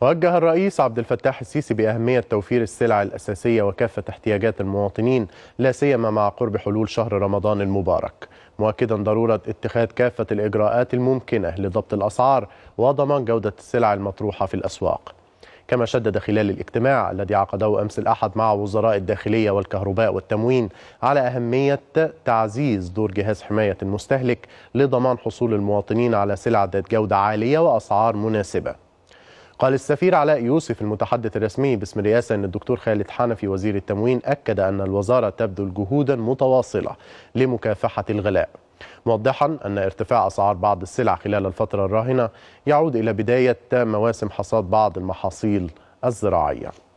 وجه الرئيس عبد الفتاح السيسي بأهمية توفير السلع الأساسية وكافة احتياجات المواطنين لا سيما مع قرب حلول شهر رمضان المبارك مؤكدا ضرورة اتخاذ كافة الإجراءات الممكنة لضبط الأسعار وضمان جودة السلع المطروحة في الأسواق كما شدد خلال الاجتماع الذي عقده أمس الأحد مع وزراء الداخلية والكهرباء والتموين على أهمية تعزيز دور جهاز حماية المستهلك لضمان حصول المواطنين على سلع ذات جودة عالية وأسعار مناسبة قال السفير علاء يوسف المتحدث الرسمي باسم الرئاسة أن الدكتور خالد حنفي وزير التموين أكد أن الوزارة تبذل جهودا متواصلة لمكافحة الغلاء موضحا أن ارتفاع أسعار بعض السلع خلال الفترة الراهنة يعود إلى بداية مواسم حصاد بعض المحاصيل الزراعية